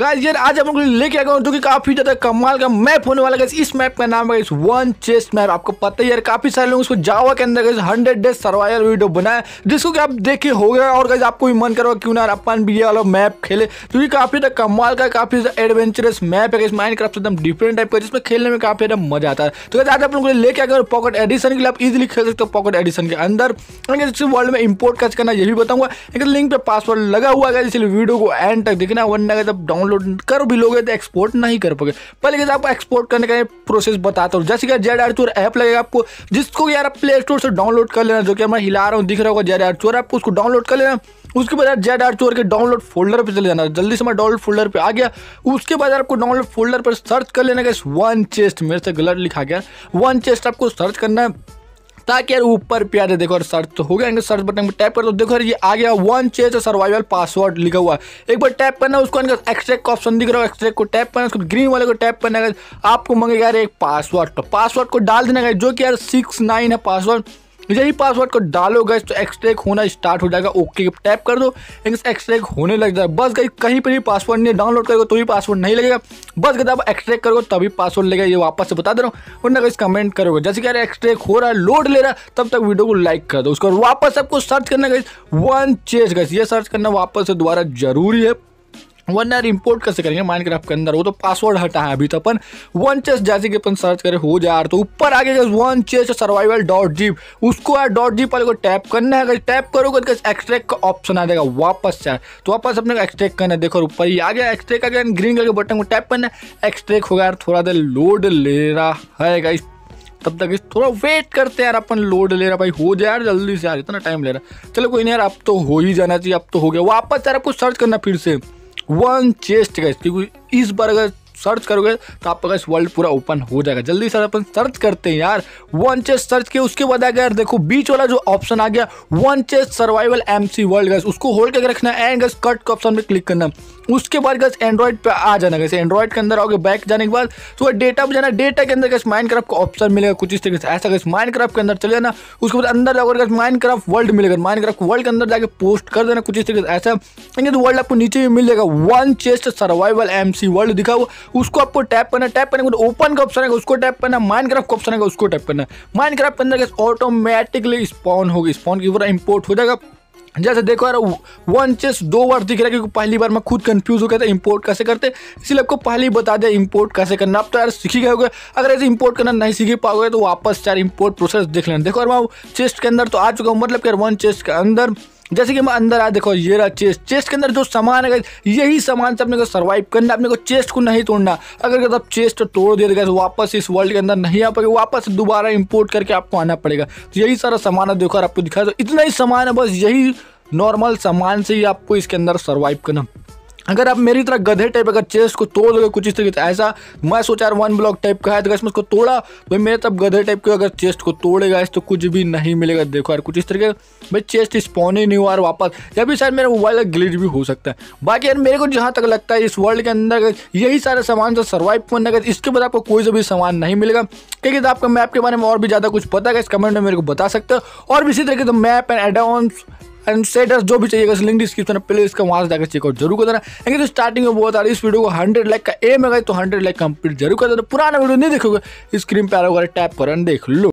guys यार आज हम लोग लेके आ गए जो कि काफी ज्यादा कमाल का मैप होने वाला है इस मैप का नाम है वन चेस्ट मैप आपको पता ही यार काफी सारे लोग इसको जावा के अंदर हंड्रेड डेज सर्वाइवल वीडियो बनाया जिसको कि आप देखे हो गया और गाइस आपको भी मन करो क्यों ना अपन भी ये वाला मैप खेले जो कि काफी ज्यादा कमाल का काफी एडवेंचरस मैप है माइंड क्राफ्ट एकदम डिफरेंट टाइप का जिसमें खेलने में काफी ज्यादा मजा आता है तो गाइस आज आप लोग लेके आ गए पॉकेट एडिशन के लिए आप इजिली खेल सकते हो पॉकेट एडिशन के अंदर वर्ल्ड में इम्पोर्ट कैसे करना यही बताऊंगा लेकिन लिंक पे पासवर्ड लगा हुआ है इसलिए वीडियो को एंड तक देखना वन डाउनलोड डाउनलोड कर भी लोगे तो एक्सपोर्ट नहीं कर पाओगे पहले के आपको एक्सपोर्ट करने का प्रोसेस बताता हूँ जैसे कि जेड आर चोर ऐप लगेगा आपको जिसको यार आप प्ले स्टोर से डाउनलोड कर लेना जो कि मैं हिला रहा हूँ दिख रहा होगा जेड आर चोर आपको उसको डाउनलोड कर लेना उसके बाद यार जेड आर चोर के डाउनलोड फोल्डर पर चले जाना जल्दी से मैं डाउनलोड फोल्डर पर आ गया उसके बाद आपको डाउनलोड फोल्डर पर सर्च कर लेना का वन चेस्ट मेरे से गलत लिखा गया वन चेस्ट आपको सर्च करना है ताकि यार ऊपर पे आ जाए देखो सर्च तो हो गया सर्च बटन पर टैप कर दो देखो ये आ गया वन चेज सर्वाइवल पासवर्ड लिखा हुआ एक बार टैप करना उसको एक्सट्रेक का ऑप्शन दिख रहा है एक्सट्रेक को टैप करना उसको ग्रीन वाले को टैप करना आपको मंगेगा यार एक पासवर्ड तो पासवर्ड को डाल देना जो कि यार सिक्स नाइन है पासवर्ड जैसे ही पासवर्ड को डालो गए तो एक्सट्रेक होना स्टार्ट हो जाएगा ओके टैप कर दो एक्सट्रेक होने लग जाए बस गई कहीं पर भी पासवर्ड नहीं डाउनलोड करोगे तो भी पासवर्ड नहीं लगेगा बस गए आप एक्सट्रैक्ट करोगे तभी पासवर्ड लगेगा ये वापस से बता दे रहा हूँ वरना कहीं कमेंट करोगे जैसे कि अरे एक्सट्रेक हो रहा है लोड ले रहा है तब तक वीडियो को लाइक कर दो उसको वापस आपको सर्च करना गई वन चेस गई ये सर्च करना वापस से दोबारा जरूरी है वन आर इम्पोर्ट कैसे करेंगे माइनक्राफ्ट के अंदर वो तो पासवर्ड हटा है अभी तो अपन वन चेस जैसे कि अपन सर्च करें हो जाए तो ऊपर आगे जैसे one chest survival dot zip उसको यार डॉट जीप वाले को टैप करना है अगर टैप करोगे तो एक्सट्रैक्ट का ऑप्शन आ जाएगा वापस यार तो वापस अपने को एक्सट्रैक्ट करना है देखो ऊपर ही आ गया एक्सट्रेक आ गया ग्रीन कलर के बटन को टैप करना है एक्सट्रैक्ट होगा यार थोड़ा देर लोड ले रहा है इस तब तक इस थोड़ा वेट करते हैं यार अपन लोड ले रहा भाई हो जाए यार जल्दी से यार इतना टाइम ले रहा चलो कोई नहीं यार अब तो हो ही जाना चाहिए अब तो हो गया वापस यार आपको सर्च करना फिर से वन चेस्ट गैस क्योंकि इस बार अगर सर्च करोगे तो आपका इस वर्ल्ड पूरा ओपन हो जाएगा जल्दी सर अपन सर्च करते हैं यार वन चेस्ट सर्च किया उसके बाद आ गया यार देखो बीच वाला जो ऑप्शन आ गया one chest survival MC world gas उसको होल्ड करके रखना है एंड गैस कट के ऑप्शन में क्लिक करना उसके बाद गैस एंड्रॉइड पे आ जाना गैस एंड्रॉइड के अंदर आओगे बैक जाने के बाद तो डेटा पे जाना डेटा के अंदर गैस माइंड का ऑप्शन मिलेगा कुछ इस तरीके से ऐसा गैस माइंड के अंदर चले जाना उसके बाद अंदर जाओगे गैस माइंड वर्ल्ड मिलेगा माइंड वर्ल्ड के अंदर जाकर पोस्ट कर देना कुछ इस तरीके से ऐसा लेकिन वर्ल्ड आपको नीचे भी मिल जाएगा one chest survival M world दिखा हुआ उसको आपको टैप करना टैप करने के बाद ओपन का ऑप्शन है उसको टैप करना माइंड का ऑप्शन है उसको टैप करना माइंड के अंदर गैस ऑटोमेटिकली स्पॉन होगी स्पॉन की पूरा इम्पोर्ट हो जाएगा जैसे देखो यार वन चेस दो बार दिख रहा है क्योंकि पहली बार मैं खुद कंफ्यूज हो गया था इंपोर्ट कैसे करते इसलिए आपको पहले ही बता दिया इंपोर्ट कैसे करना आप तो यार सीख ही गए होगे अगर ऐसे इंपोर्ट करना नहीं सीख पाओगे तो वापस यार इंपोर्ट प्रोसेस देख लेना देखो यार मैं चेस्ट के अंदर तो आ चुका हूँ मतलब यार वन चेस्ट के अंदर जैसे कि मैं अंदर आया देखो ये रहा चेस्ट चेस्ट के अंदर जो सामान है यही सामान से अपने को सर्वाइव करना अपने को चेस्ट को नहीं तोड़ना अगर आप चेस्ट तोड़ दिए गए तो वापस इस वर्ल्ड के अंदर नहीं आ पाएगा वापस दोबारा इम्पोर्ट करके आपको आना पड़ेगा तो यही सारा सामान है देखो आपको दिखाया तो इतना ही सामान है बस यही नॉर्मल सामान से ही आपको इसके अंदर सर्वाइव करना अगर आप मेरी तरह गधे टाइप अगर चेस्ट को तोड़ दोगे कुछ इस तरीके से ऐसा मैं सोचा यार वन ब्लॉक टाइप का है तो गैस मैं उसको तोड़ा तो भाई मेरे तब गधे टाइप के अगर चेस्ट को तोड़ेगा तो कुछ भी नहीं मिलेगा देखो यार कुछ इस तरीके भाई चेस्ट स्पॉन ही नहीं हुआ यार वापस या भी शायद मेरा मोबाइल का ग्लिच भी हो सकता है बाकी यार मेरे को जहाँ तक लगता है इस वर्ल्ड के अंदर यही सारे सामान जो तो सर्वाइव करने का तो इसके बाद आपको कोई सभी भी सामान नहीं मिलेगा क्योंकि आपका मैप के बारे में और भी ज़्यादा कुछ पता है इस कमेंट में मेरे को बता सकते हो और इसी तरीके से map and advance and setters जो भी चाहिएगा लिंक डिस्क्रिप्शन में प्ले इसका वहाँ से जाकर चेकआउट जरूर कर देना लेकिन जो स्टार्टिंग में बहुत आ रही है इस वीडियो को हंड्रेड लाइक का एम है तो हंड्रेड लाइक कंप्लीट जरूर कर देना पुराना वीडियो नहीं देखोगे स्क्रीन पर आ रहा टैप कर देख लो